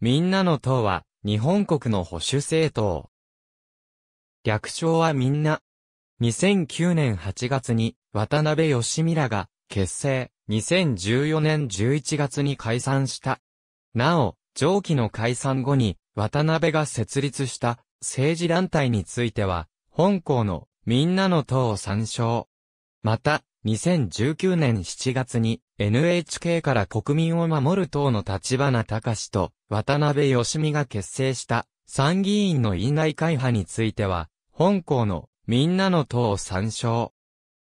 みんなの党は、日本国の保守政党。略称はみんな。2009年8月に、渡辺義美らが、結成、2014年11月に解散した。なお、上記の解散後に、渡辺が設立した、政治団体については、本校の、みんなの党を参照。また、2019年7月に、NHK から国民を守る党の立花隆と渡辺義美が結成した参議院の院内会派については、本校のみんなの党を参照。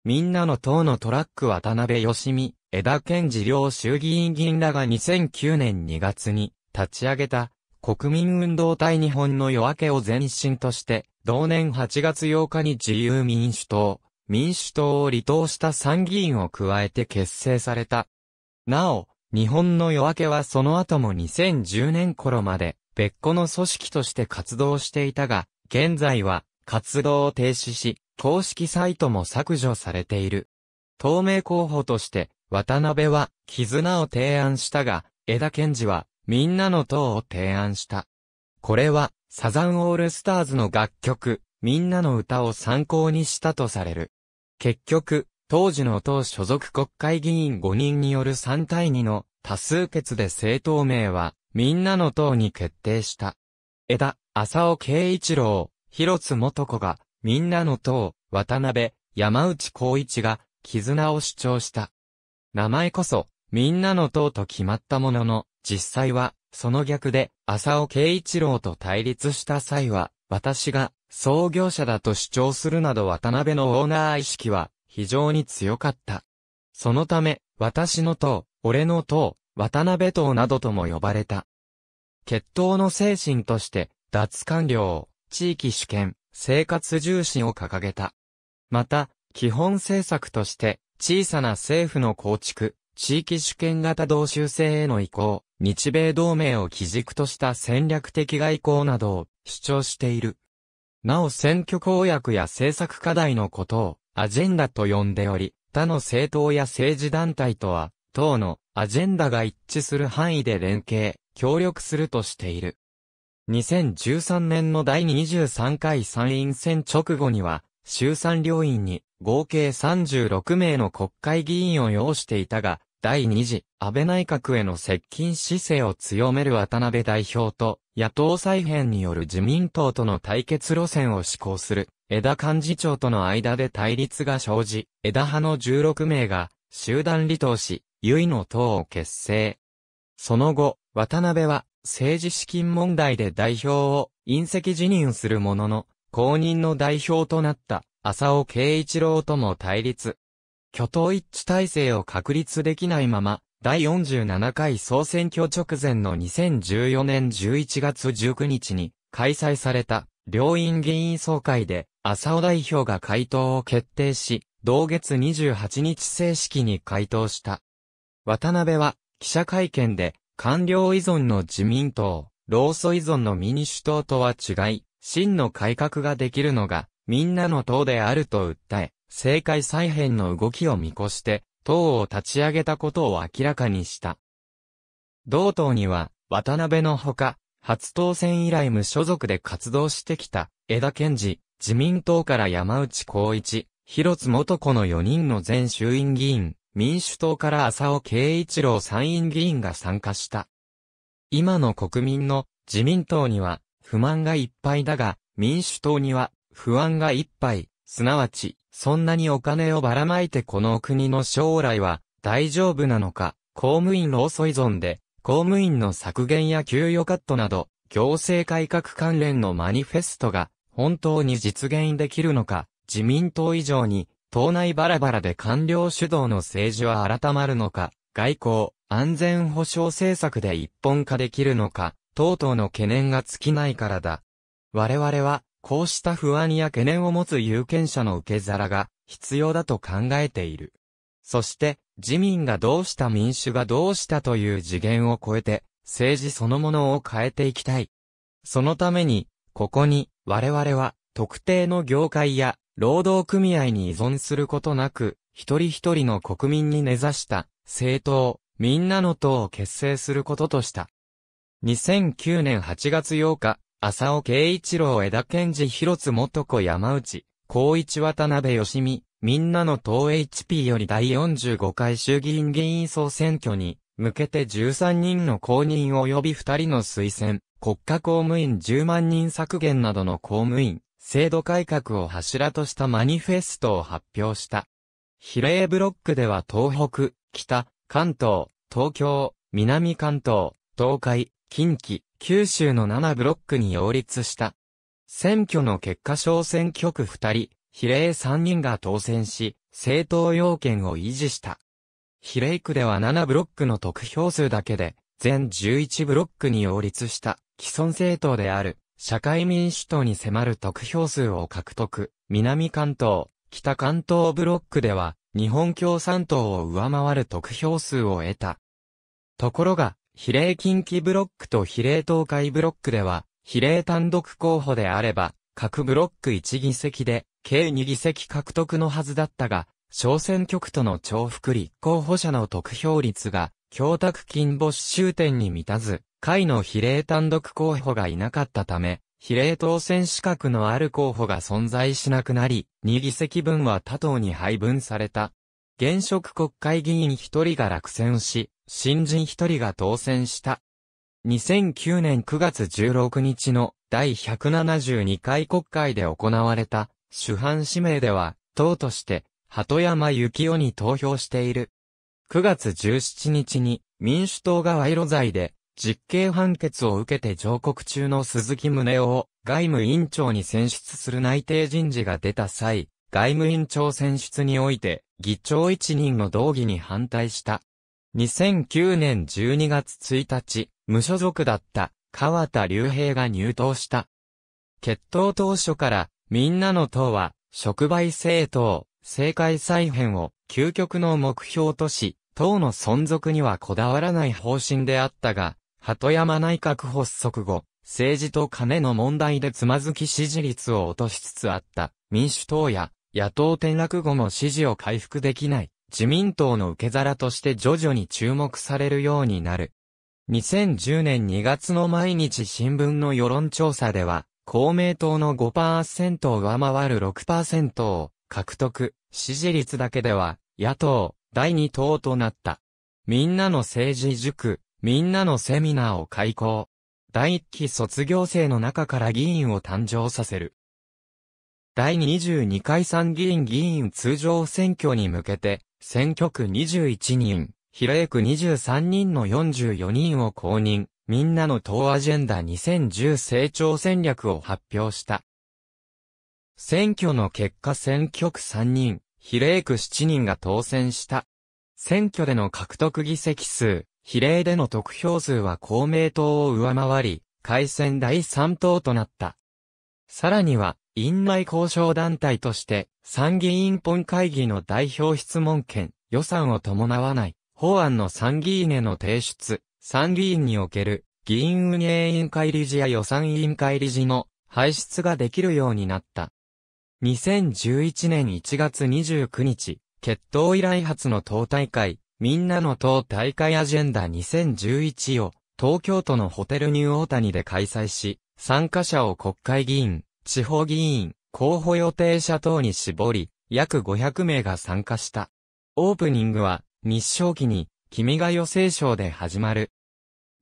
みんなの党のトラック渡辺義美、枝健治両衆議院議員らが2009年2月に立ち上げた国民運動隊日本の夜明けを前身として、同年8月8日に自由民主党、民主党を離党した参議院を加えて結成された。なお、日本の夜明けはその後も2010年頃まで別個の組織として活動していたが、現在は活動を停止し、公式サイトも削除されている。透明候補として、渡辺は絆を提案したが、枝健二はみんなの党を提案した。これはサザンオールスターズの楽曲、みんなの歌を参考にしたとされる。結局、当時の党所属国会議員5人による3対2の多数決で政党名は、みんなの党に決定した。枝、浅尾慶一郎、広津元子が、みんなの党、渡辺、山内光一が、絆を主張した。名前こそ、みんなの党と決まったものの、実際は、その逆で、浅尾慶一郎と対立した際は、私が、創業者だと主張するなど渡辺のオーナー意識は非常に強かった。そのため、私の党、俺の党、渡辺党などとも呼ばれた。決闘の精神として、脱官僚、地域主権、生活重視を掲げた。また、基本政策として、小さな政府の構築、地域主権型同州制への移行、日米同盟を基軸とした戦略的外交などを主張している。なお選挙公約や政策課題のことをアジェンダと呼んでおり、他の政党や政治団体とは、党のアジェンダが一致する範囲で連携、協力するとしている。2013年の第23回参院選直後には、衆参両院に合計36名の国会議員を要していたが、第2次安倍内閣への接近姿勢を強める渡辺代表と野党再編による自民党との対決路線を施行する枝幹事長との間で対立が生じ、枝派の16名が集団離党し、唯の党を結成。その後、渡辺は政治資金問題で代表を隕石辞任するものの、公認の代表となった浅尾慶一郎とも対立。挙党一致体制を確立できないまま、第47回総選挙直前の2014年11月19日に開催された両院議員総会で浅尾代表が回答を決定し、同月28日正式に回答した。渡辺は記者会見で官僚依存の自民党、老祖依存の民主党とは違い、真の改革ができるのがみんなの党であると訴え、政界再編の動きを見越して、党を立ち上げたことを明らかにした。同党には、渡辺のほか、初当選以来無所属で活動してきた、江田健二、自民党から山内光一、広津元子の4人の前衆院議員、民主党から浅尾慶一郎参院議員が参加した。今の国民の自民党には不満がいっぱいだが、民主党には不安がいっぱい、すなわちそんなにお金をばらまいてこの国の将来は大丈夫なのか、公務員労組依存で、公務員の削減や給与カットなど、行政改革関連のマニフェストが本当に実現できるのか、自民党以上に党内バラバラで官僚主導の政治は改まるのか、外交、安全保障政策で一本化できるのか、等々の懸念が尽きないからだ。我々はこうした不安や懸念を持つ有権者の受け皿が必要だと考えている。そして、自民がどうした民主がどうしたという次元を超えて、政治そのものを変えていきたい。そのために、ここに、我々は、特定の業界や、労働組合に依存することなく、一人一人の国民に根ざした、政党、みんなの党を結成することとした。2009年8月8日、浅尾慶一郎枝健二広津元子山内、高一渡辺義美、みんなの党 HP より第45回衆議院議員総選挙に、向けて13人の公認及び2人の推薦、国家公務員10万人削減などの公務員、制度改革を柱としたマニフェストを発表した。比例ブロックでは東北、北、関東、東京、南関東、東海、近畿、九州の7ブロックに擁立した。選挙の結果小選挙区2人、比例3人が当選し、政党要件を維持した。比例区では7ブロックの得票数だけで、全11ブロックに擁立した、既存政党である、社会民主党に迫る得票数を獲得。南関東、北関東ブロックでは、日本共産党を上回る得票数を得た。ところが、比例近畿ブロックと比例東海ブロックでは、比例単独候補であれば、各ブロック1議席で、計2議席獲得のはずだったが、小選挙区との重複立候補者の得票率が、供託金没収点に満たず、会の比例単独候補がいなかったため、比例当選資格のある候補が存在しなくなり、2議席分は他党に配分された。現職国会議員一人が落選し、新人一人が当選した。2009年9月16日の第172回国会で行われた主犯指名では、党として鳩山幸雄に投票している。9月17日に民主党が賄賂罪で実刑判決を受けて上告中の鈴木宗男を外務委員長に選出する内定人事が出た際、外務委員長選出において、議長一人の動議に反対した。2009年12月1日、無所属だった川田隆平が入党した。決闘当初から、みんなの党は、職媒政党、政界再編を究極の目標とし、党の存続にはこだわらない方針であったが、鳩山内閣発足後、政治と金の問題でつまずき支持率を落としつつあった民主党や野党転落後も支持を回復できない自民党の受け皿として徐々に注目されるようになる。2010年2月の毎日新聞の世論調査では、公明党の5%を上回る6%を獲得、支持率だけでは、野党、第2党となった。みんなの政治塾、みんなのセミナーを開講。第1期卒業生の中から議員を誕生させる。第22回参議院議員通常選挙に向けて、選挙区21人、比例区23人の44人を公認、みんなの党アジェンダ2010成長戦略を発表した。選挙の結果選挙区3人、比例区7人が当選した。選挙での獲得議席数、比例での得票数は公明党を上回り、改選第3党となった。さらには、院内交渉団体として、参議院本会議の代表質問権、予算を伴わない、法案の参議院への提出、参議院における、議員運営委員会理事や予算委員会理事の排出ができるようになった。2011年1月29日、決闘以来発の党大会、みんなの党大会アジェンダ2011を東京都のホテルニューオータニで開催し、参加者を国会議員、地方議員、候補予定者等に絞り、約500名が参加した。オープニングは、日照期に、君が予定賞で始まる。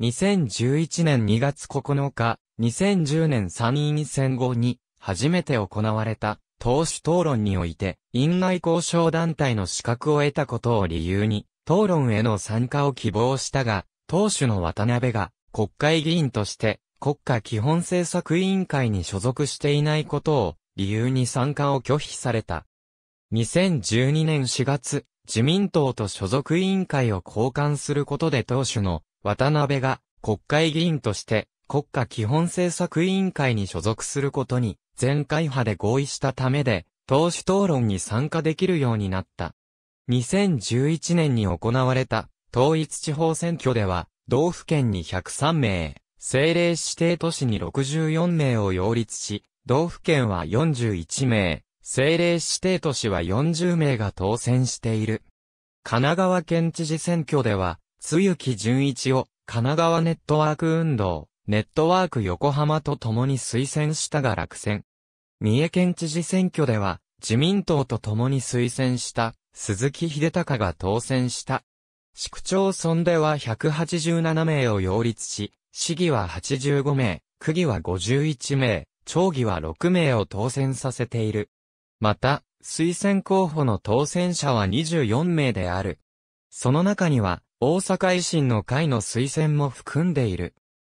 2011年2月9日、2010年参院選後に、初めて行われた、党首討論において、院内交渉団体の資格を得たことを理由に、討論への参加を希望したが、党首の渡辺が、国会議員として、国家基本政策委員会に所属していないことを理由に参加を拒否された。2012年4月、自民党と所属委員会を交換することで党首の渡辺が国会議員として国家基本政策委員会に所属することに全会派で合意したためで党首討論に参加できるようになった。2011年に行われた統一地方選挙では道府県に103名、政令指定都市に64名を擁立し、道府県は41名、政令指定都市は40名が当選している。神奈川県知事選挙では、津雪淳一を神奈川ネットワーク運動、ネットワーク横浜と共に推薦したが落選。三重県知事選挙では、自民党と共に推薦した鈴木秀隆が当選した。市区町村では187名を擁立し、市議は85名、区議は51名、町議は6名を当選させている。また、推薦候補の当選者は24名である。その中には、大阪維新の会の推薦も含んでいる。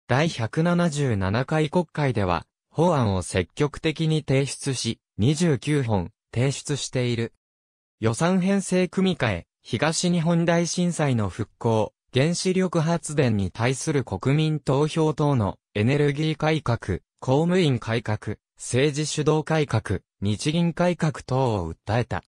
第177回国会では、法案を積極的に提出し、29本提出している。予算編成組み替え、東日本大震災の復興、原子力発電に対する国民投票等のエネルギー改革、公務員改革、政治主導改革、日銀改革等を訴えた。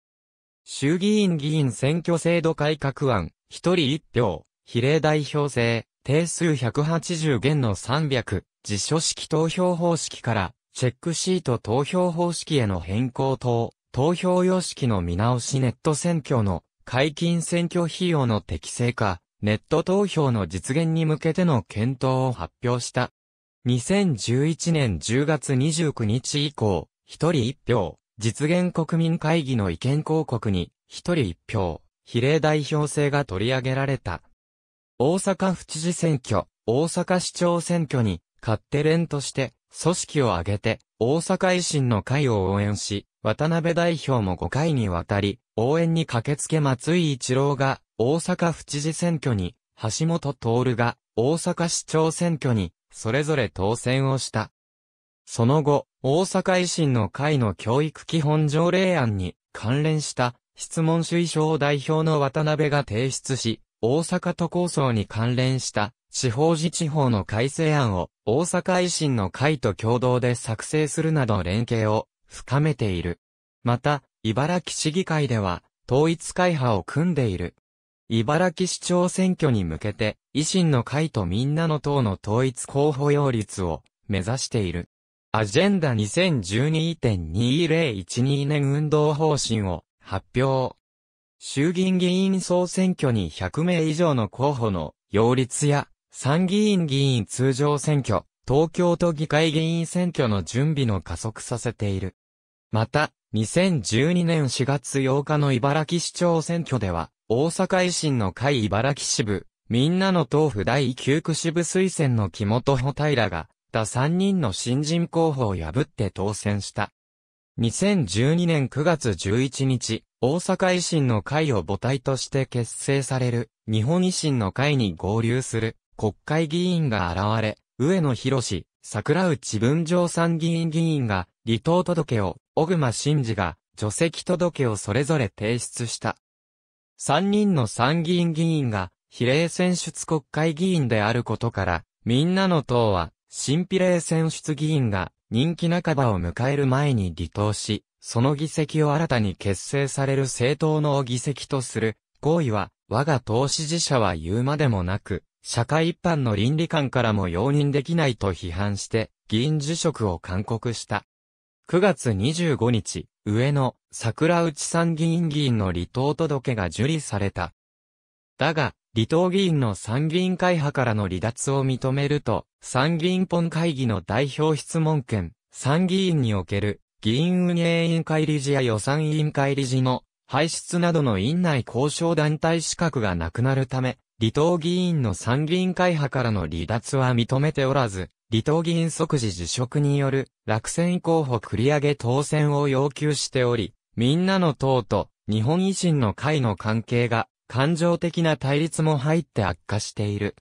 衆議院議員選挙制度改革案、一人一票、比例代表制、定数180元の300、自書式投票方式から、チェックシート投票方式への変更等、投票様式の見直しネット選挙の解禁選挙費用の適正化、ネット投票の実現に向けての検討を発表した。2011年10月29日以降、一人一票、実現国民会議の意見広告に、一人一票、比例代表制が取り上げられた。大阪府知事選挙、大阪市長選挙に、勝手連として、組織を挙げて、大阪維新の会を応援し、渡辺代表も5回にわたり、応援に駆けつけ松井一郎が大阪府知事選挙に、橋本徹が大阪市長選挙に、それぞれ当選をした。その後、大阪維新の会の教育基本条例案に関連した質問主意書を代表の渡辺が提出し、大阪都構想に関連した地方自治法の改正案を大阪維新の会と共同で作成するなど連携を深めている。また、茨城市議会では、統一会派を組んでいる。茨城市長選挙に向けて、維新の会とみんなの党の統一候補擁立を目指している。アジェンダ2012.2012年運動方針を発表。衆議院議員総選挙に100名以上の候補の擁立や参議院議員通常選挙、東京都議会議員選挙の準備の加速させている。また、2012年4月8日の茨城市長選挙では、大阪維新の会茨城支部、みんなの党府第9区支部推薦の木本穂平が、他3人の新人候補を破って当選した。2012年9月11日、大阪維新の会を母体として結成される、日本維新の会に合流する国会議員が現れ、上野博士、桜内文城参議院議員が、離党届を、小熊真治が、除籍届をそれぞれ提出した。三人の参議院議員が、比例選出国会議員であることから、みんなの党は、新比例選出議員が、人気半ばを迎える前に離党し、その議席を新たに結成される政党の議席とする、合意は、我が党支持者は言うまでもなく、社会一般の倫理観からも容認できないと批判して、議員辞職を勧告した。9月25日、上野、桜内参議院議員の離党届が受理された。だが、離党議員の参議院会派からの離脱を認めると、参議院本会議の代表質問権、参議院における、議員運営委員会理事や予算委員会理事の、排出などの院内交渉団体資格がなくなるため、離党議員の参議院会派からの離脱は認めておらず、離党議員即時辞職による落選候補繰り上げ当選を要求しており、みんなの党と日本維新の会の関係が感情的な対立も入って悪化している。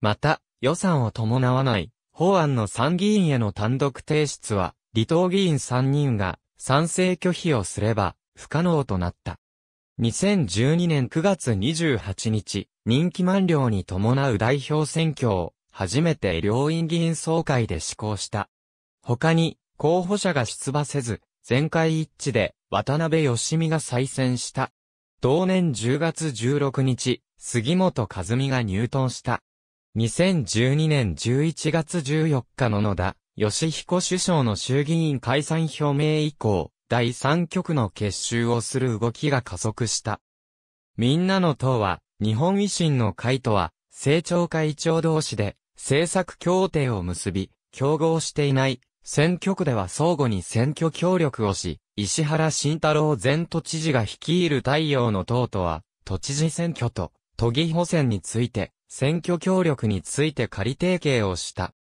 また、予算を伴わない法案の参議院への単独提出は、離党議員3人が賛成拒否をすれば不可能となった。2012年9月28日、任期満了に伴う代表選挙を、初めて両院議員総会で施行した。他に、候補者が出馬せず、全会一致で、渡辺義美が再選した。同年10月16日、杉本和美が入党した。2012年11月14日の野田、吉彦首相の衆議院解散表明以降、第三極の結集をする動きが加速した。みんなの党は、日本維新の会とは、政調会長同士で、政策協定を結び、競合していない、選挙区では相互に選挙協力をし、石原慎太郎前都知事が率いる太陽の党とは、都知事選挙と、都議補選について、選挙協力について仮提携をした。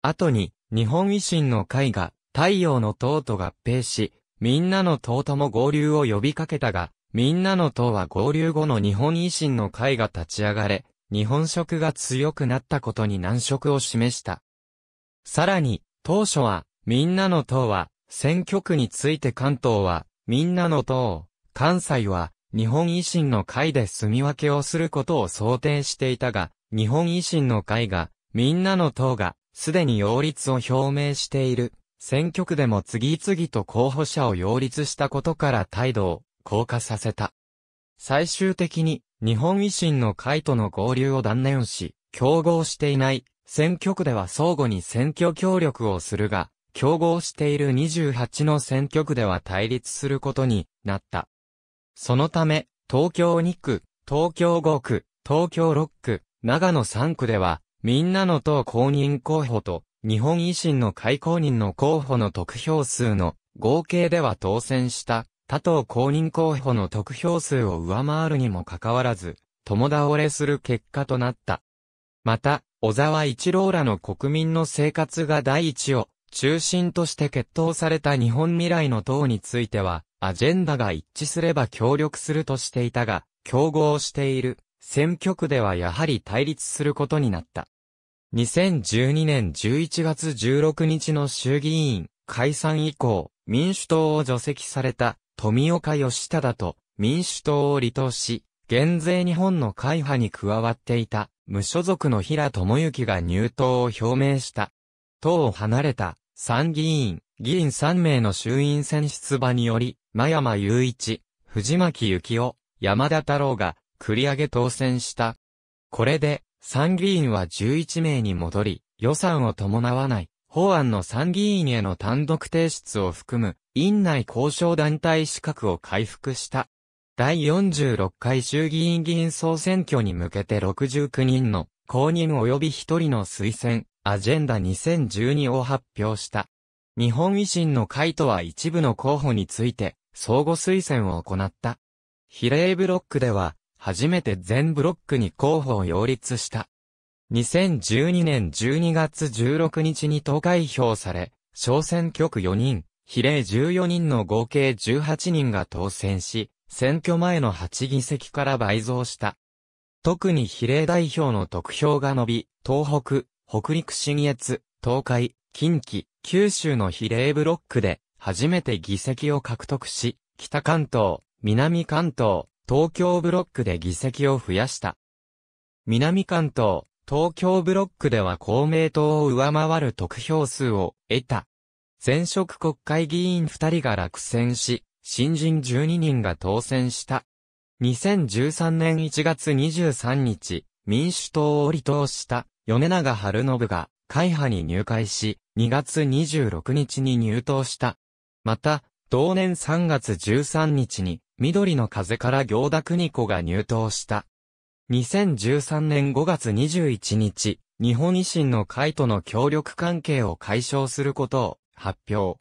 後に、日本維新の会が、太陽の党と合併し、みんなの党とも合流を呼びかけたが、みんなの党は合流後の日本維新の会が立ち上がれ、日本色が強くなったことに難色を示した。さらに、当初は、みんなの党は、選挙区について関東は、みんなの党、関西は、日本維新の会で住み分けをすることを想定していたが、日本維新の会が、みんなの党が、すでに擁立を表明している選挙区でも次々と候補者を擁立したことから態度を硬化させた。最終的に日本維新の会との合流を断念し、競合していない選挙区では相互に選挙協力をするが、競合している28の選挙区では対立することになった。そのため、東京2区、東京5区、東京6区、長野3区では、みんなの党公認候補と、日本維新の開公人の候補の得票数の合計では当選した他党公認候補の得票数を上回るにもかかわらず、共倒れする結果となった。また、小沢一郎らの国民の生活が第一を中心として決闘された日本未来の党については、アジェンダが一致すれば協力するとしていたが、競合している選挙区ではやはり対立することになった。2012年11月16日の衆議院解散以降、民主党を除籍された富岡義忠と民主党を離党し、減税日本の会派に加わっていた無所属の平智之が入党を表明した。党を離れた参議院、議員3名の衆院選出馬により、真山雄一、藤巻幸夫、山田太郎が繰り上げ当選した。これで、参議院は11名に戻り、予算を伴わない、法案の参議院への単独提出を含む、院内交渉団体資格を回復した。第46回衆議院議員総選挙に向けて69人の公認及び1人の推薦、アジェンダ2012を発表した。日本維新の会とは一部の候補について、相互推薦を行った。比例ブロックでは、初めて全ブロックに候補を擁立した。2012年12月16日に投開票され、小選挙区4人、比例14人の合計18人が当選し、選挙前の8議席から倍増した。特に比例代表の得票が伸び、東北、北陸信越、東海、近畿、九州の比例ブロックで、初めて議席を獲得し、北関東、南関東、東京ブロックで議席を増やした。南関東、東京ブロックでは公明党を上回る得票数を得た。前職国会議員2人が落選し、新人12人が当選した。2013年1月23日、民主党を離党した米長春信が会派に入会し、2月26日に入党した。また、同年3月13日に緑の風から行田邦子が入党した。2013年5月21日、日本維新の会との協力関係を解消することを発表。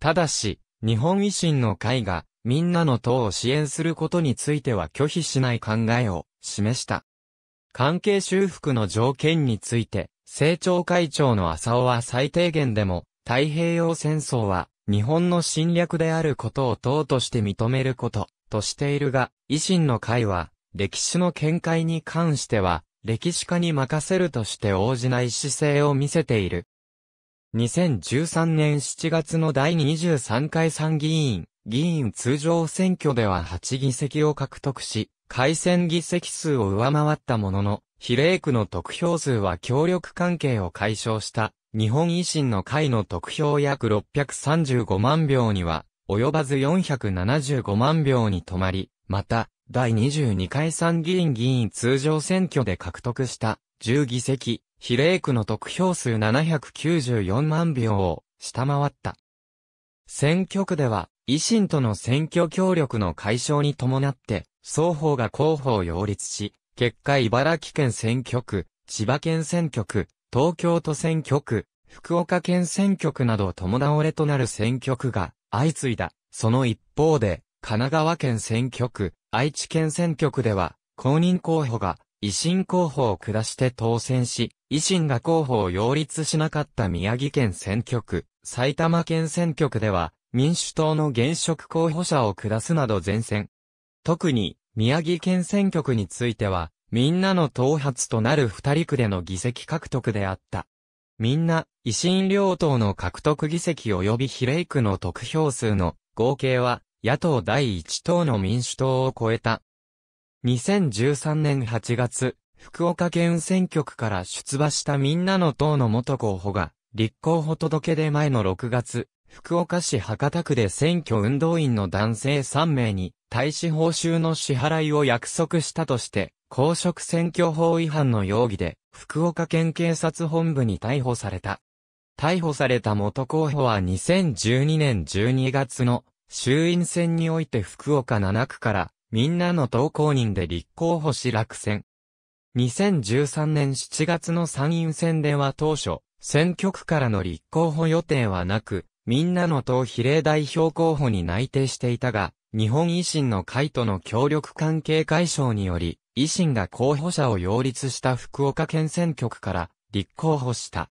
ただし、日本維新の会が、みんなの党を支援することについては拒否しない考えを示した。関係修復の条件について、政調会長の浅尾は最低限でも、太平洋戦争は日本の侵略であることを党として認めること、としているが、維新の会は、歴史の見解に関しては、歴史家に任せるとして応じない姿勢を見せている。2013年7月の第23回参議院、議員通常選挙では8議席を獲得し、改選議席数を上回ったものの、比例区の得票数は協力関係を解消した日本維新の会の得票約635万票には、及ばず475万票に止まり、また、第22回参議院議員通常選挙で獲得した10議席、比例区の得票数794万票を下回った。選挙区では、維新との選挙協力の解消に伴って、双方が候補を擁立し、結果茨城県選挙区、千葉県選挙区、東京都選挙区、福岡県選挙区など共倒れとなる選挙区が相次いだ。その一方で、神奈川県選挙区、愛知県選挙区では、公認候補が維新候補を下して当選し、維新が候補を擁立しなかった宮城県選挙区、埼玉県選挙区では、民主党の現職候補者を下すなど前線。特に、宮城県選挙区については、みんなの頭髪となる二人区での議席獲得であった。みんな、維新両党の獲得議席及び比例区の得票数の合計は、野党第一党の民主党を超えた。2013年8月、福岡県選挙区から出馬したみんなの党の元候補が、立候補届で前の6月、福岡市博多区で選挙運動員の男性3名に、大使報酬の支払いを約束したとして、公職選挙法違反の容疑で、福岡県警察本部に逮捕された。逮捕された元候補は2012年12月の衆院選において福岡7区からみんなの投稿人で立候補し落選。2013年7月の参院選では当初、選挙区からの立候補予定はなく、みんなの党比例代表候補に内定していたが、日本維新の会との協力関係解消により、維新が候補者を擁立した福岡県選挙区から立候補した。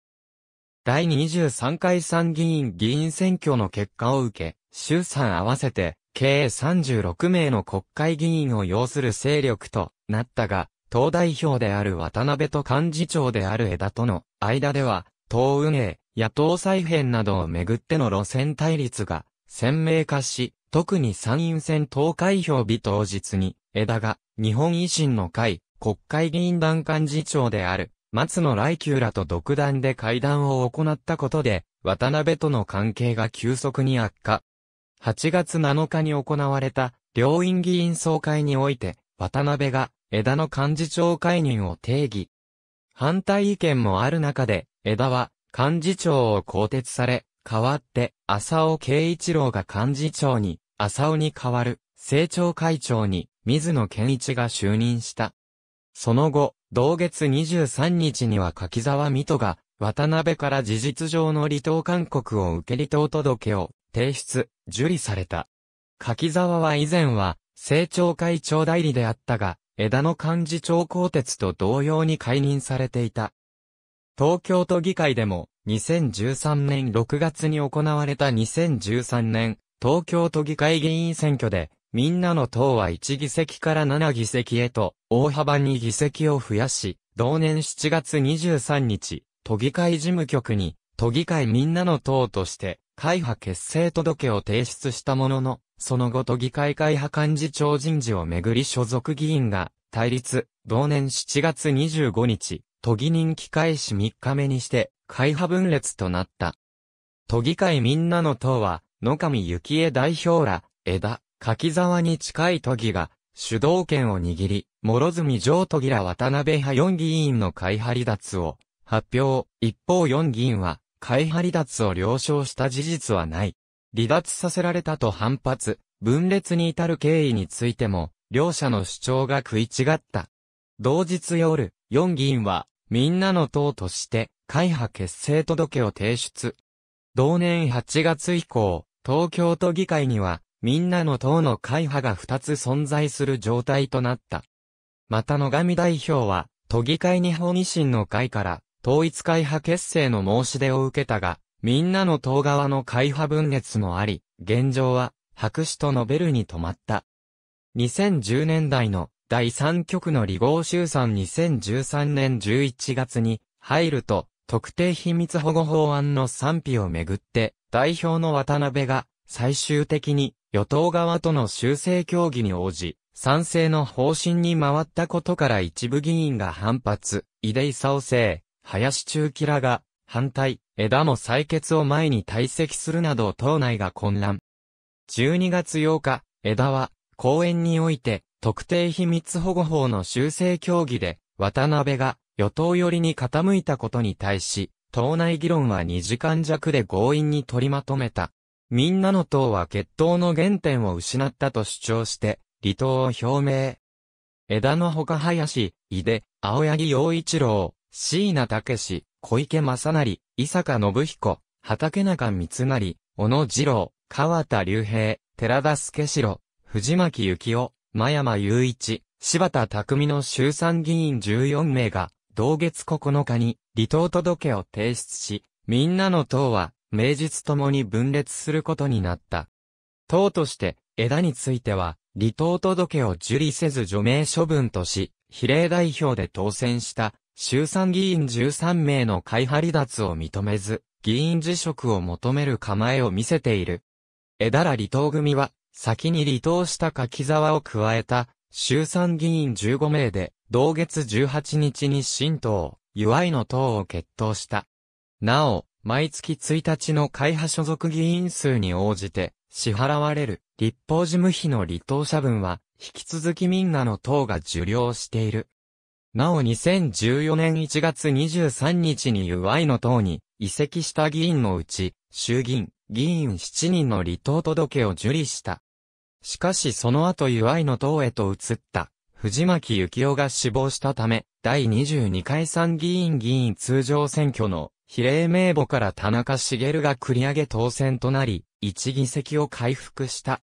第23回参議院議員選挙の結果を受け、衆参合わせて、計36名の国会議員を要する勢力となったが、党代表である渡辺と幹事長である枝との間では、党運営、野党再編などをめぐっての路線対立が鮮明化し、特に参院選投開票日当日に、枝が、日本維新の会、国会議員団幹事長である、松野来久らと独断で会談を行ったことで、渡辺との関係が急速に悪化。8月7日に行われた、両院議員総会において、渡辺が、枝の幹事長解任を定義。反対意見もある中で、枝は、幹事長を更迭され、代わって、浅尾慶一郎が幹事長に浅尾に代わる政調会長に水野健一が就任した。その後、同月23日には柿沢水戸が渡辺から事実上の離党勧告を受け離党届を提出、受理された。柿沢は以前は政調会長代理であったが、枝野幹事長公鉄と同様に解任されていた。東京都議会でも2013年6月に行われた2013年東京都議会議員選挙で、みんなの党は1議席から7議席へと、大幅に議席を増やし、同年7月23日、都議会事務局に、都議会みんなの党として、会派結成届を提出したものの、その後都議会会派幹事長人事をめぐり所属議員が、対立、同年7月25日、都議任期開始3日目にして、会派分裂となった。都議会みんなの党は、野上幸恵代表ら、枝、柿沢に近い都議が、主導権を握り、諸住上都議ら渡辺派四議員の会派離脱を発表。一方四議員は、会派離脱を了承した事実はない。離脱させられたと反発、分裂に至る経緯についても、両者の主張が食い違った。同日夜、四議員は、みんなの党として、会派結成届を提出。同年8月以降、東京都議会には、みんなの党の会派が2つ存在する状態となった。また野上代表は、都議会日本維新の会から、統一会派結成の申し出を受けたが、みんなの党側の会派分裂もあり、現状は、白紙と述べるに止まった。2010年代の第3局の離合集散2013年11月に入ると、特定秘密保護法案の賛否をめぐって、代表の渡辺が、最終的に、与党側との修正協議に応じ、賛成の方針に回ったことから一部議員が反発、井出勲生、林中吉らが、反対、枝も採決を前に退席するなど党内が混乱。12月8日、枝は、講演において、特定秘密保護法の修正協議で、渡辺が、与党寄りに傾いたことに対し、党内議論は2時間弱で強引に取りまとめた。みんなの党は決闘の原点を失ったと主張して、離党を表明。枝のほか林、井出、青柳陽一郎、椎名武小池正成、伊坂信彦、畑中三成、小野二郎、川田隆平、寺田助城、藤巻幸夫、真山雄一、柴田匠の衆参議員14名が同月9日に離党届を提出し、みんなの党は、名実ともに分裂することになった。党として、枝については、離党届を受理せず除名処分とし、比例代表で当選した、衆参議院13名の会派離脱を認めず、議員辞職を求める構えを見せている。枝ら離党組は、先に離党した柿沢を加えた、衆参議院15名で、同月18日に新党、祝いの党を決闘した。なお、毎月1日の会派所属議員数に応じて、支払われる立法事務費の離党者分は、引き続きみんなの党が受領している。なお2014年1月23日に祝いの党に移籍した議員のうち、衆議院、議員7人の離党届を受理した。しかしその後祝いの党へと移った藤巻幸雄が死亡したため、第22回参議院議員通常選挙の比例名簿から田中茂が繰り上げ当選となり、一議席を回復した。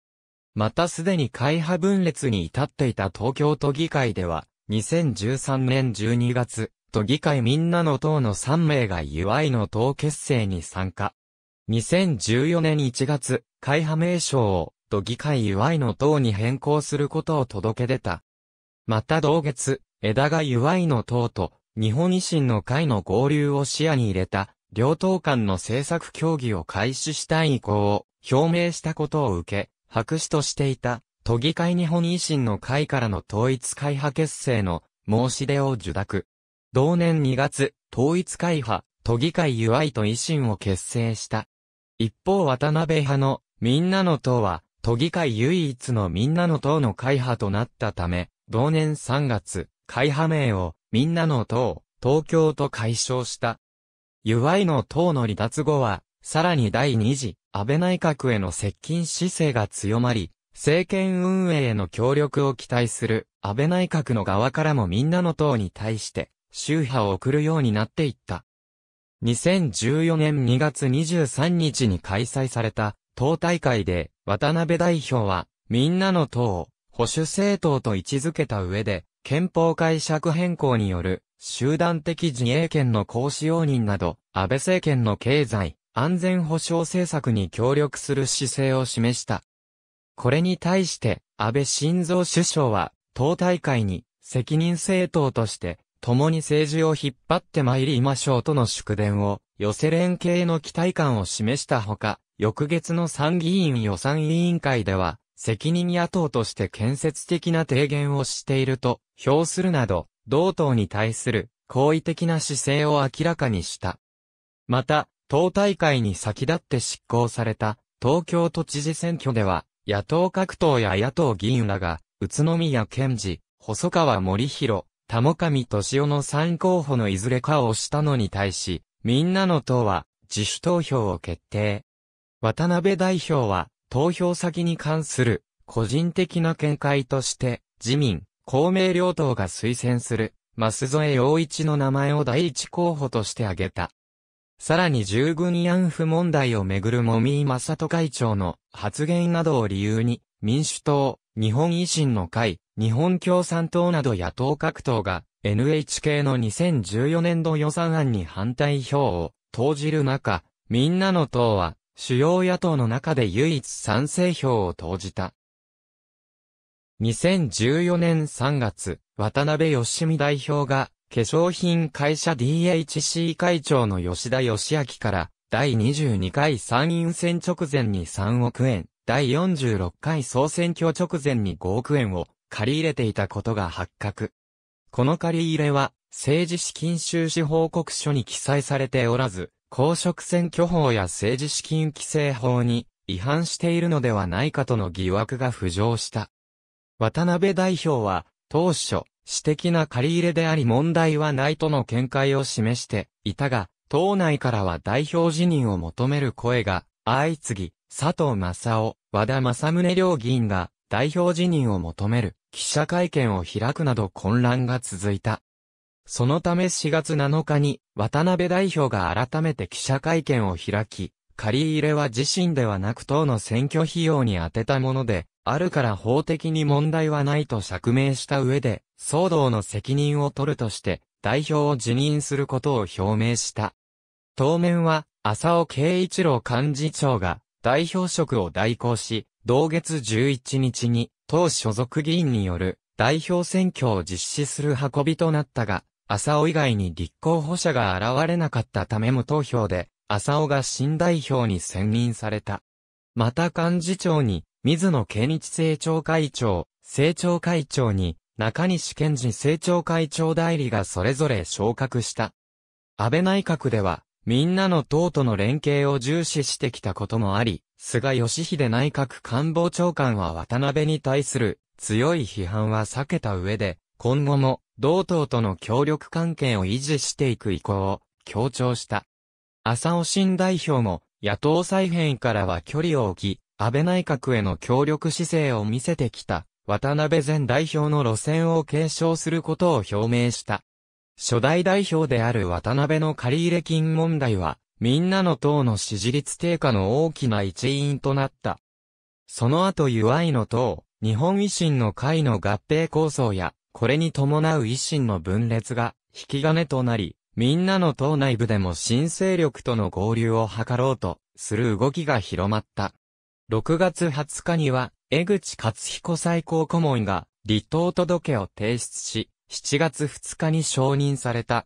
またすでに会派分裂に至っていた東京都議会では、2013年12月、都議会みんなの党の3名が祝いの党結成に参加。2014年1月、会派名称を都議会祝いの党に変更することを届け出た。また同月、枝が祝いの党と、日本維新の会の合流を視野に入れた、両党間の政策協議を開始したい意向を表明したことを受け、白紙としていた、都議会日本維新の会からの統一会派結成の申し出を受諾。同年2月、統一会派、都議会祝いと維新を結成した。一方渡辺派のみんなの党は、都議会唯一のみんなの党の会派となったため、同年3月、会派名を、みんなの党、東京と解消した。祝いの党の離脱後は、さらに第2次、安倍内閣への接近姿勢が強まり、政権運営への協力を期待する安倍内閣の側からもみんなの党に対して宗派を送るようになっていった。2014年2月23日に開催された党大会で渡辺代表はみんなの党保守政党と位置づけた上で、憲法解釈変更による集団的自衛権の行使容認など、安倍政権の経済、安全保障政策に協力する姿勢を示した。これに対して、安倍晋三首相は、党大会に責任政党として、共に政治を引っ張って参りましょうとの祝電を、寄せ連携の期待感を示したほか、翌月の参議院予算委員会では、責任野党として建設的な提言をしていると評するなど、同党に対する好意的な姿勢を明らかにした。また、党大会に先立って執行された東京都知事選挙では、野党各党や野党議員らが、宇都宮健治、細川森弘、も上敏夫の3候補のいずれかをしたのに対し、みんなの党は、自主投票を決定。渡辺代表は、投票先に関する個人的な見解として、自民、公明両党が推薦する、舛添洋一の名前を第一候補として挙げた。さらに従軍慰安婦問題をめぐるもみ正人会長の発言などを理由に、民主党、日本維新の会、日本共産党など野党各党が NHK の2014年度予算案に反対票を投じる中、みんなの党は主要野党の中で唯一賛成票を投じた。2014年3月、渡辺義美代表が、化粧品会社 DHC 会長の吉田義明から、第22回参院選直前に3億円、第46回総選挙直前に5億円を借り入れていたことが発覚。この借り入れは、政治資金収支報告書に記載されておらず、公職選挙法や政治資金規正法に違反しているのではないかとの疑惑が浮上した。渡辺代表は、当初、私的な借り入れであり問題はないとの見解を示していたが、党内からは代表辞任を求める声が相次ぎ、佐藤正夫、和田正宗両議員が代表辞任を求める記者会見を開くなど混乱が続いた。そのため4月7日に渡辺代表が改めて記者会見を開き、借り入れは自身ではなく党の選挙費用に充てたもので、あるから法的に問題はないと釈明した上で、騒動の責任を取るとして、代表を辞任することを表明した。当面は、浅尾慶一郎幹事長が代表職を代行し、同月11日に、党所属議員による代表選挙を実施する運びとなったが、浅尾以外に立候補者が現れなかったため無投票で、浅尾が新代表に選任された。また幹事長に、水野健一政調会長、政調会長に、中西健二政調会長代理がそれぞれ昇格した。安倍内閣では、みんなの党との連携を重視してきたこともあり、菅義偉内閣官房長官は渡辺に対する強い批判は避けた上で、今後も同党との協力関係を維持していく意向を強調した。浅尾新代表も野党再編からは距離を置き、安倍内閣への協力姿勢を見せてきた渡辺前代表の路線を継承することを表明した。初代代表である渡辺の借入金問題は、みんなの党の支持率低下の大きな一因となった。その後祝いの党、日本維新の会の合併構想や、これに伴う維新の分裂が引き金となり、みんなの党内部でも新勢力との合流を図ろうとする動きが広まった。6月20日には、江口勝彦最高顧問が離党届を提出し、7月2日に承認された。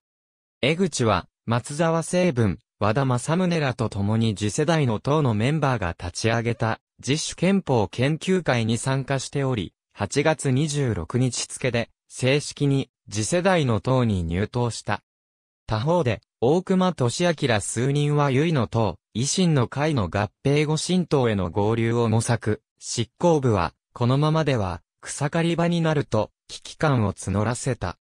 江口は、松沢成文、和田正宗らと共に次世代の党のメンバーが立ち上げた自主憲法研究会に参加しており、8月26日付で正式に次世代の党に入党した。他方で、大熊敏明数人は唯の党、維新の会の合併後新党への合流を模索、執行部は、このままでは、草刈り場になると、危機感を募らせた。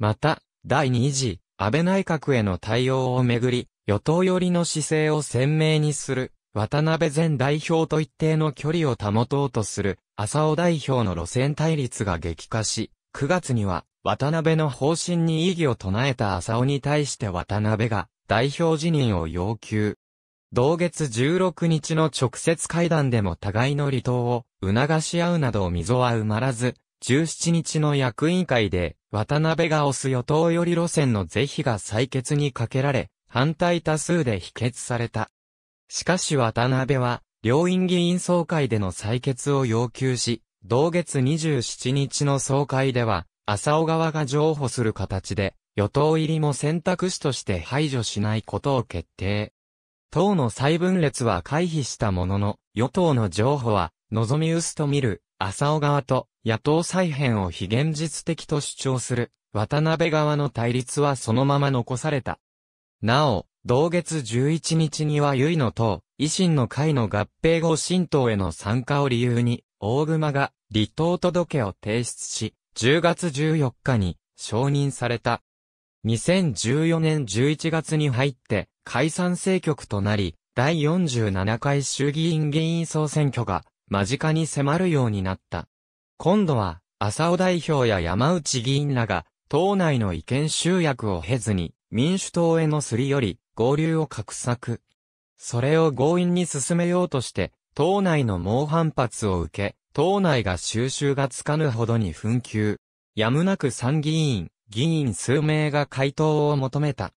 また、第2次、安倍内閣への対応をめぐり、与党寄りの姿勢を鮮明にする渡辺前代表と一定の距離を保とうとする、浅尾代表の路線対立が激化し、9月には、渡辺の方針に異議を唱えた浅尾に対して渡辺が、代表辞任を要求。同月16日の直接会談でも互いの離党を促し合うなど溝は埋まらず、17日の役員会で、渡辺が推す与党より路線の是非が採決にかけられ、反対多数で否決された。しかし渡辺は、両院議員総会での採決を要求し、同月27日の総会では、浅尾側が譲歩する形で、与党入りも選択肢として排除しないことを決定。党の再分裂は回避したものの、与党の譲歩は、望み薄と見る、浅尾側と、野党再編を非現実的と主張する、渡辺側の対立はそのまま残された。なお、同月11日にはゆいの党、維新の会の合併後新党への参加を理由に、大熊が離党届を提出し、10月14日に承認された。2014年11月に入って解散政局となり、第47回衆議院議員総選挙が間近に迫るようになった。今度は、浅尾代表や山内議員らが、党内の意見集約を経ずに、民主党へのすり寄り、合流を画策。それを強引に進めようとして、党内の猛反発を受け、党内が収集がつかぬほどに紛糾。やむなく参議院、議員数名が回答を求めた。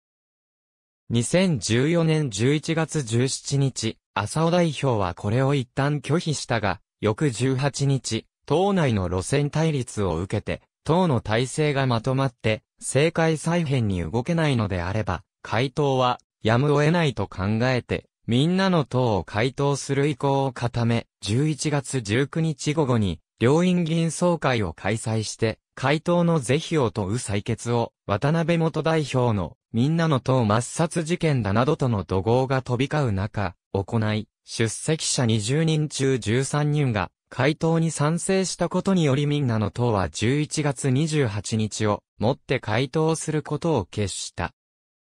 2014年11月17日、浅尾代表はこれを一旦拒否したが、翌18日、党内の路線対立を受けて、党の体制がまとまって、政界再編に動けないのであれば、回答はやむを得ないと考えて、みんなの党を回答する意向を固め、11月19日午後に、両院議員総会を開催して、回答の是非を問う採決を、渡辺元代表の、みんなの党抹殺事件だなどとの怒号が飛び交う中、行い、出席者20人中13人が、回答に賛成したことによりみんなの党は11月28日をもって回答することを決した。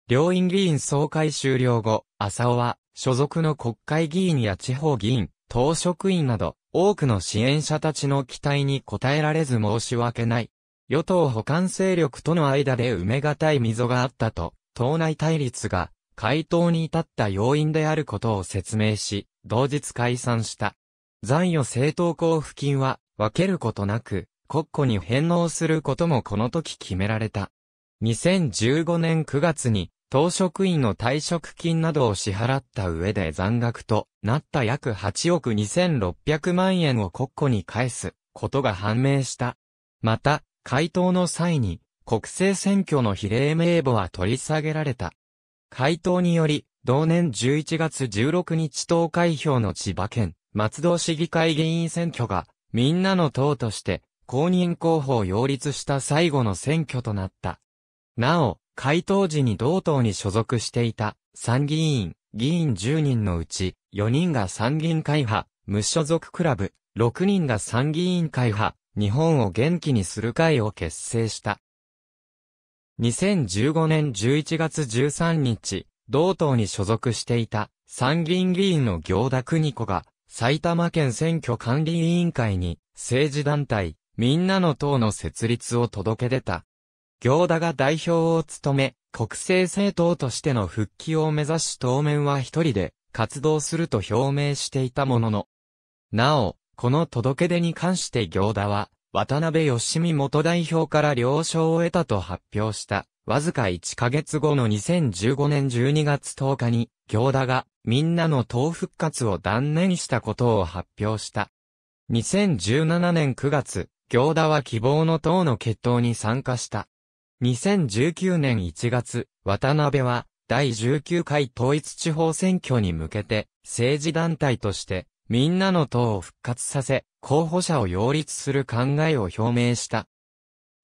両院議員総会終了後、浅尾は、所属の国会議員や地方議員、党職員など、多くの支援者たちの期待に応えられず申し訳ない。与党補完勢力との間で埋めがたい溝があったと、党内対立が、回答に至った要因であることを説明し、同日解散した。残余政党交付金は、分けることなく、国庫に返納することもこの時決められた。2015年9月に、当職員の退職金などを支払った上で残額となった約8億2600万円を国庫に返すことが判明した。また、回答の際に国政選挙の比例名簿は取り下げられた。回答により、同年11月16日投開票の千葉県松戸市議会議員選挙が、みんなの党として公認候補を擁立した最後の選挙となった。なお、回答時に同党に所属していた参議院、議員10人のうち、4人が参議院会派、無所属クラブ、6人が参議院会派、日本を元気にする会を結成した。2015年11月13日、同党に所属していた参議院議員の行田邦子が、埼玉県選挙管理委員会に、政治団体、みんなの党の設立を届け出た。行田が代表を務め、国政政党としての復帰を目指し当面は一人で活動すると表明していたものの。なお、この届け出に関して行田は、渡辺義美元代表から了承を得たと発表した。わずか1ヶ月後の2015年12月10日に、行田が、みんなの党復活を断念したことを発表した。2017年9月、行田は希望の党の決闘に参加した。2019年1月、渡辺は、第19回統一地方選挙に向けて、政治団体として、みんなの党を復活させ、候補者を擁立する考えを表明した。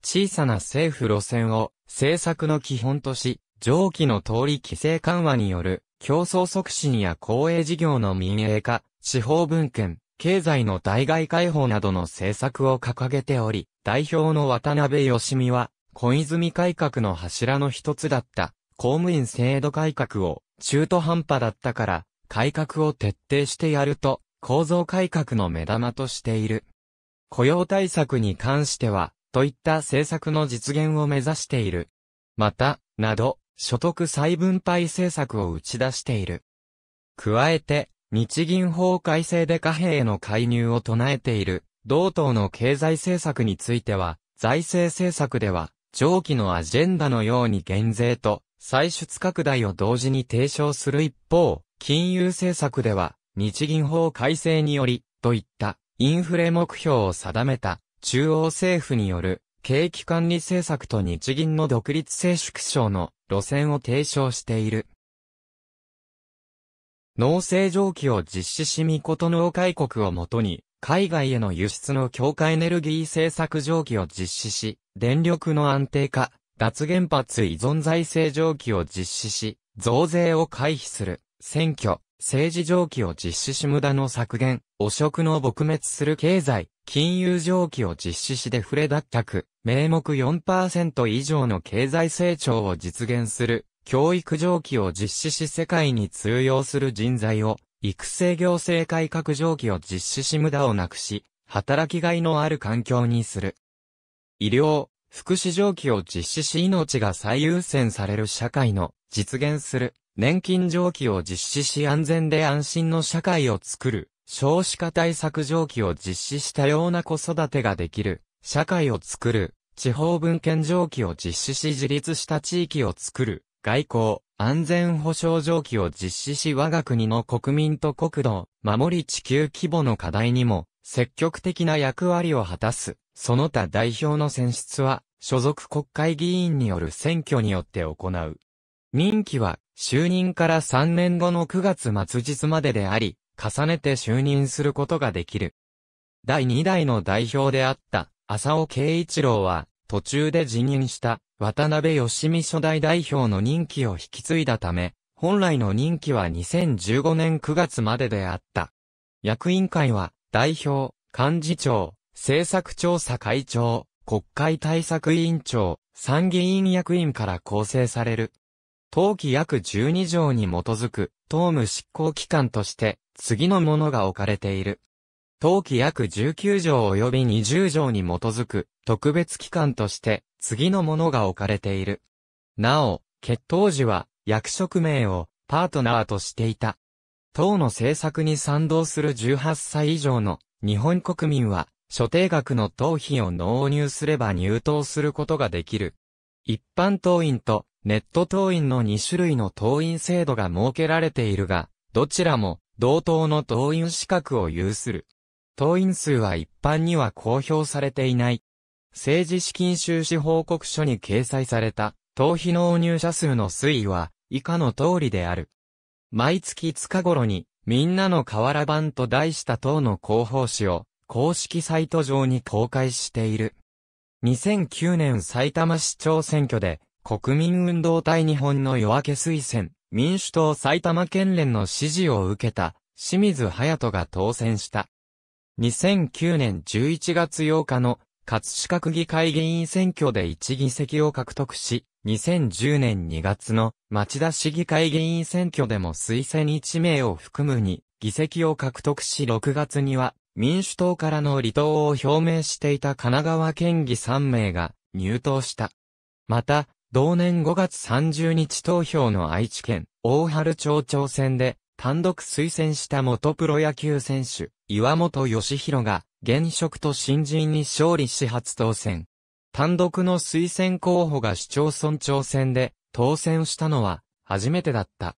小さな政府路線を政策の基本とし、上記の通り規制緩和による競争促進や公営事業の民営化、地方分権、経済の対外開放などの政策を掲げており、代表の渡辺義美は、小泉改革の柱の一つだった公務員制度改革を中途半端だったから改革を徹底してやると構造改革の目玉としている。雇用対策に関しては、といった政策の実現を目指している。また、など、所得再分配政策を打ち出している。加えて、日銀法改正で貨幣への介入を唱えている、同等の経済政策については、財政政策では、上記のアジェンダのように減税と歳出拡大を同時に提唱する一方、金融政策では日銀法改正により、といったインフレ目標を定めた中央政府による景気管理政策と日銀の独立性縮小の路線を提唱している。農政上記を実施し見事農開国をもとに、海外への輸出の強化エネルギー政策上記を実施し、電力の安定化、脱原発依存財政上記を実施し、増税を回避する、選挙、政治上記を実施し無駄の削減、汚職の撲滅する経済、金融上記を実施しデフレ脱却、名目4%以上の経済成長を実現する、教育上記を実施し世界に通用する人材を育成行政改革上記を実施し無駄をなくし、働きがいのある環境にする。医療、福祉上記を実施し命が最優先される社会の実現する。年金上記を実施し安全で安心の社会を作る。少子化対策上記を実施したような子育てができる。社会を作る。地方分権上記を実施し自立した地域を作る。外交、安全保障上記を実施し我が国の国民と国土、守り地球規模の課題にも積極的な役割を果たす。その他代表の選出は所属国会議員による選挙によって行う。任期は就任から3年後の9月末日までであり、重ねて就任することができる。第2代の代表であった浅尾慶一郎は、途中で辞任した渡辺義美初代代表の任期を引き継いだため、本来の任期は2015年9月までであった。役員会は、代表、幹事長、政策調査会長、国会対策委員長、参議院役員から構成される。当期約12条に基づく、党務執行機関として、次のものが置かれている。当期約19条及び20条に基づく、特別機関として次のものが置かれている。なお、決闘時は役職名をパートナーとしていた。党の政策に賛同する18歳以上の日本国民は所定額の党費を納入すれば入党することができる。一般党員とネット党員の2種類の党員制度が設けられているが、どちらも同等の党員資格を有する。党員数は一般には公表されていない。政治資金収支報告書に掲載された、党費納入者数の推移は、以下の通りである。毎月5日頃に、みんなの河原版と題した党の広報誌を、公式サイト上に公開している。2009年埼玉市長選挙で、国民運動隊日本の夜明け推薦、民主党埼玉県連の支持を受けた、清水隼人が当選した。2009年11月8日の葛飾区議会議員選挙で1議席を獲得し、2010年2月の町田市議会議員選挙でも推薦1名を含むに議席を獲得し6月には民主党からの離党を表明していた神奈川県議3名が入党した。また、同年5月30日投票の愛知県大春町長選で単独推薦した元プロ野球選手岩本義弘が現職と新人に勝利し初当選。単独の推薦候補が市町村長選で当選したのは初めてだった。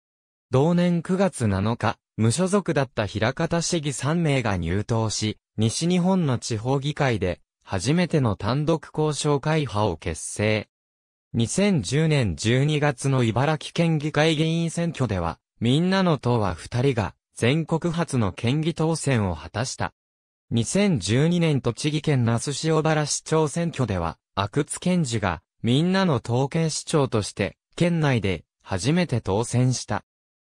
同年9月7日、無所属だった平方市議3名が入党し、西日本の地方議会で初めての単独交渉会派を結成。2010年12月の茨城県議会議員選挙では、みんなの党は2人が全国初の県議当選を果たした。2012年栃木県那須塩原市長選挙では、阿久津健治が、みんなの統計市長として、県内で、初めて当選した。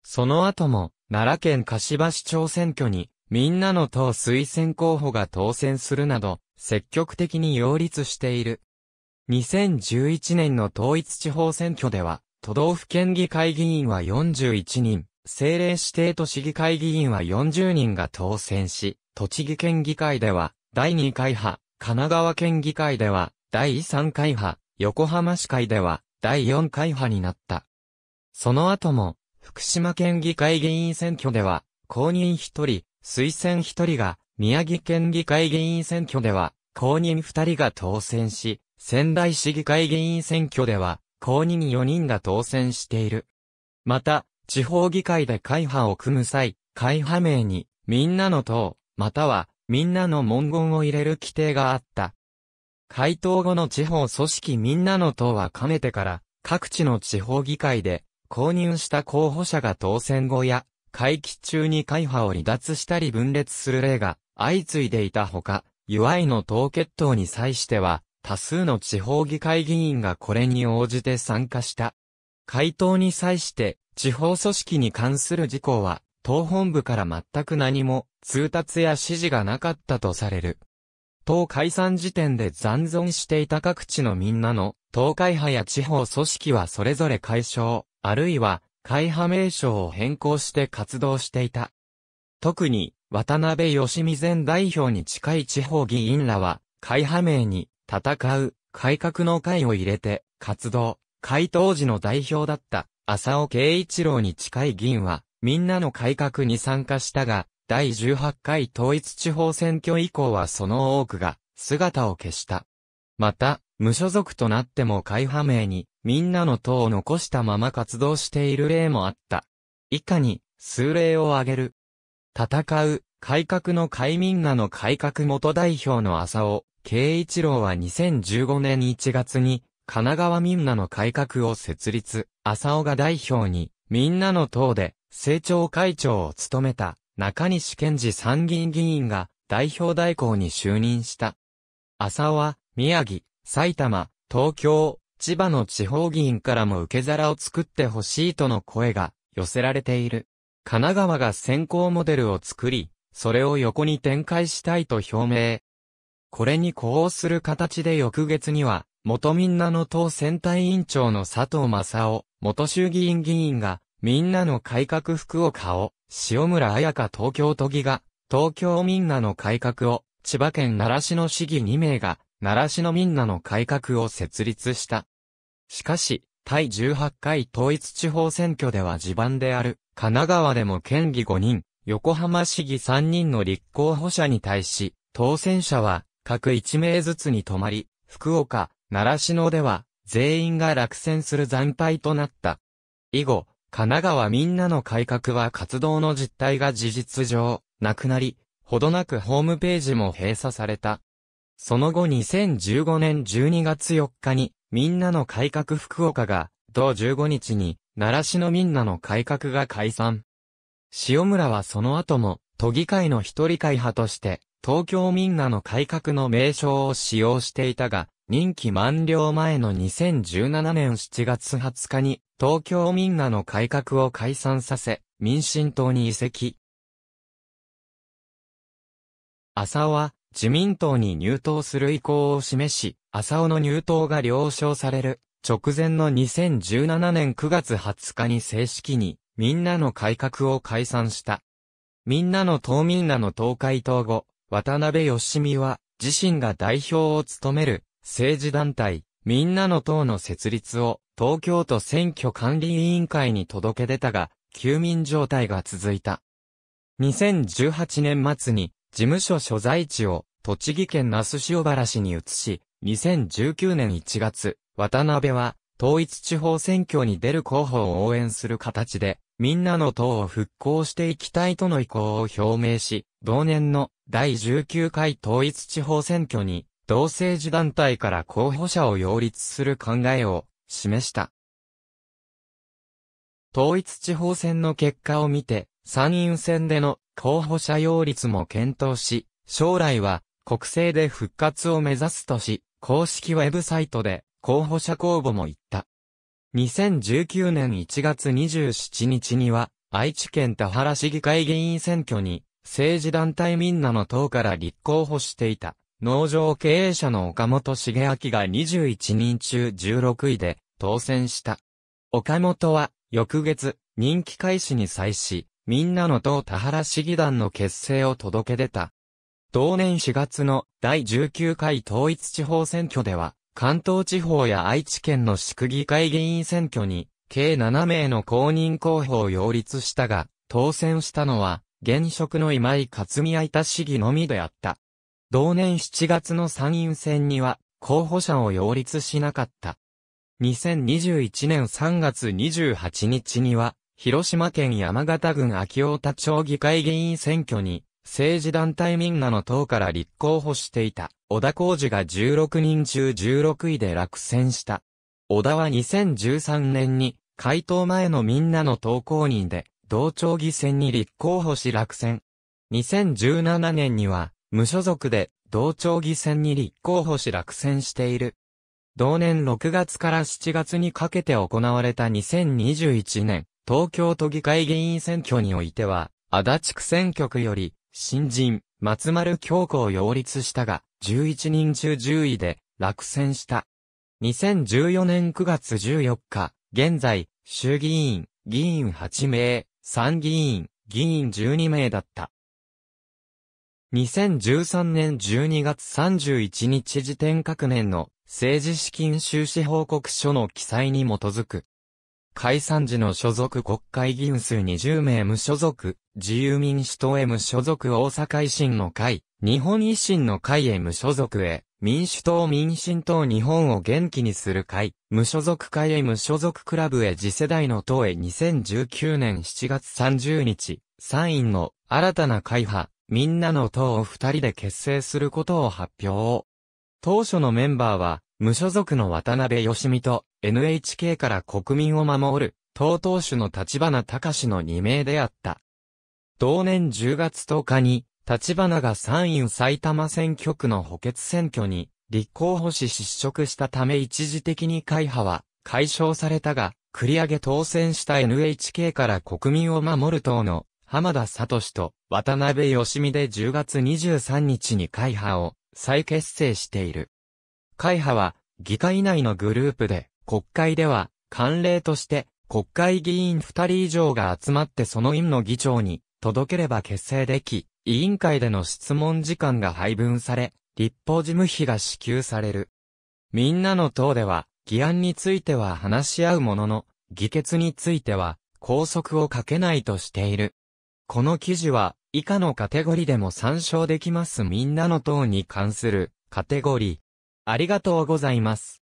その後も、奈良県柏市長選挙に、みんなの党推薦候補が当選するなど、積極的に擁立している。2011年の統一地方選挙では、都道府県議会議員は41人、政令指定都市議会議員は40人が当選し、栃木県議会では、第2回派、神奈川県議会では、第3回派、横浜市会では、第4回派になった。その後も、福島県議会議員選挙では、公認1人、推薦1人が、宮城県議会議員選挙では、公認2人が当選し、仙台市議会議員選挙では、公認4人が当選している。また、地方議会で会派を組む際、会派名に、みんなの党、または、みんなの文言を入れる規定があった。回答後の地方組織みんなの党はかねてから、各地の地方議会で、公認した候補者が当選後や、会期中に会派を離脱したり分裂する例が相次いでいたほか、祝いの党決闘に際しては、多数の地方議会議員がこれに応じて参加した。回答に際して、地方組織に関する事項は、党本部から全く何も通達や指示がなかったとされる。党解散時点で残存していた各地のみんなの党会派や地方組織はそれぞれ解消、あるいは会派名称を変更して活動していた。特に渡辺義美前代表に近い地方議員らは会派名に戦う改革の会を入れて活動、会当時の代表だった浅尾慶一郎に近い議員はみんなの改革に参加したが、第18回統一地方選挙以降はその多くが姿を消した。また、無所属となっても会派名に、みんなの党を残したまま活動している例もあった。以下に、数例を挙げる。戦う、改革の会民なの改革元代表の浅尾、慶一郎は2015年1月に、神奈川民なの改革を設立、浅尾が代表に、みんなの党で政調会長を務めた中西健治参議院議員が代表代行に就任した。浅は宮城、埼玉、東京、千葉の地方議員からも受け皿を作ってほしいとの声が寄せられている。神奈川が先行モデルを作り、それを横に展開したいと表明。これに呼応する形で翌月には、元みんなの党選対委員長の佐藤正夫、元衆議院議員が、みんなの改革福岡を、塩村彩香東京都議が、東京みんなの改革を、千葉県奈良市の市議2名が、奈良市のみんなの改革を設立した。しかし、第18回統一地方選挙では地盤である、神奈川でも県議5人、横浜市議3人の立候補者に対し、当選者は、各1名ずつに止まり、福岡、習志野では、全員が落選する惨敗となった。以後、神奈川みんなの改革は活動の実態が事実上、なくなり、ほどなくホームページも閉鎖された。その後2015年12月4日に、みんなの改革福岡が、同15日に、習志野みんなの改革が解散。塩村はその後も、都議会の一人会派として、東京みんなの改革の名称を使用していたが、任期満了前の2017年7月20日に、東京民奈の改革を解散させ、民進党に移籍。浅尾は、自民党に入党する意向を示し、浅尾の入党が了承される、直前の2017年9月20日に正式に、みんなの改革を解散した。みんなの党みんなの党会党後、渡辺義美は、自身が代表を務める、政治団体、みんなの党の設立を東京都選挙管理委員会に届け出たが、休眠状態が続いた。2018年末に事務所所在地を栃木県那須塩原市に移し、2019年1月、渡辺は統一地方選挙に出る候補を応援する形で、みんなの党を復興していきたいとの意向を表明し、同年の第19回統一地方選挙に同政治団体から候補者を擁立する考えを示した。統一地方選の結果を見て、参院選での候補者擁立も検討し、将来は国政で復活を目指すとし、公式ウェブサイトで候補者公募も言った。2019年1月27日には、愛知県田原市議会議員選挙に、政治団体みんなの党から立候補していた。農場経営者の岡本茂明が21人中16位で当選した。岡本は翌月、人気開始に際し、みんなの党田原市議団の結成を届け出た。同年4月の第19回統一地方選挙では、関東地方や愛知県の市区議会議員選挙に、計7名の公認候補を擁立したが、当選したのは、現職の今井克宮いた市議のみであった。同年7月の参院選には候補者を擁立しなかった。2021年3月28日には、広島県山形郡秋尾田町議会議員選挙に、政治団体みんなの党から立候補していた、小田浩二が16人中16位で落選した。小田は2013年に、回答前のみんなの党公認で、同町議選に立候補し落選。2017年には、無所属で、同町議選に立候補し落選している。同年6月から7月にかけて行われた2021年、東京都議会議員選挙においては、足立区選挙区より、新人、松丸京子を擁立したが、11人中10位で、落選した。2014年9月14日、現在、衆議院、議員8名、参議院、議員12名だった。2013年12月31日時点各年の政治資金収支報告書の記載に基づく。解散時の所属国会議員数20名無所属、自由民主党へ無所属大阪維新の会、日本維新の会へ無所属へ、民主党民進党日本を元気にする会、無所属会へ無所属クラブへ次世代の党へ2019年7月30日、参院の新たな会派、みんなの党を二人で結成することを発表。当初のメンバーは、無所属の渡辺義美と NHK から国民を守る、党党首の立花隆の2名であった。同年10月10日に、立花が参院埼玉選挙区の補欠選挙に、立候補し失職したため一時的に会派は解消されたが、繰り上げ当選した NHK から国民を守る党の浜田聡と渡辺義美で10月23日に会派を再結成している。会派は議会内のグループで国会では慣例として国会議員2人以上が集まってその委員の議長に届ければ結成でき、委員会での質問時間が配分され、立法事務費が支給される。みんなの党では、議案については話し合うものの、議決については、拘束をかけないとしている。この記事は、以下のカテゴリでも参照できますみんなの党に関するカテゴリありがとうございます。